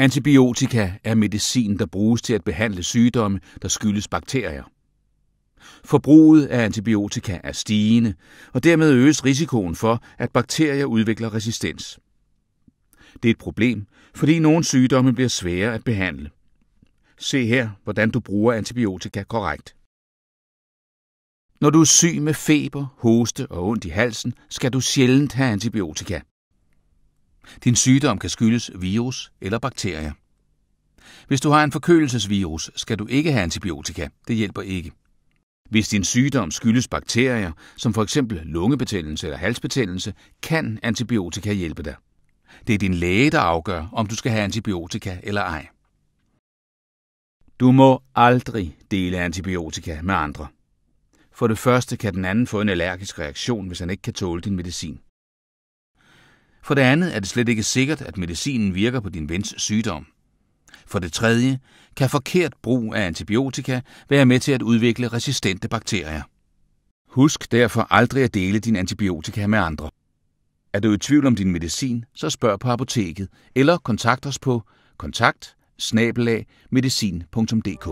Antibiotika er medicin, der bruges til at behandle sygdomme, der skyldes bakterier. Forbruget af antibiotika er stigende, og dermed øges risikoen for, at bakterier udvikler resistens. Det er et problem, fordi nogle sygdomme bliver svære at behandle. Se her, hvordan du bruger antibiotika korrekt. Når du er syg med feber, hoste og ondt i halsen, skal du sjældent have antibiotika. Din sygdom kan skyldes virus eller bakterier. Hvis du har en forkølelsesvirus, skal du ikke have antibiotika. Det hjælper ikke. Hvis din sygdom skyldes bakterier, som f.eks. lungebetændelse eller halsbetændelse, kan antibiotika hjælpe dig. Det er din læge, der afgør, om du skal have antibiotika eller ej. Du må aldrig dele antibiotika med andre. For det første kan den anden få en allergisk reaktion, hvis han ikke kan tåle din medicin. For det andet er det slet ikke sikkert, at medicinen virker på din vens sygdom. For det tredje kan forkert brug af antibiotika være med til at udvikle resistente bakterier. Husk derfor aldrig at dele din antibiotika med andre. Er du i tvivl om din medicin, så spørg på apoteket eller kontakt os på kontakt medicindk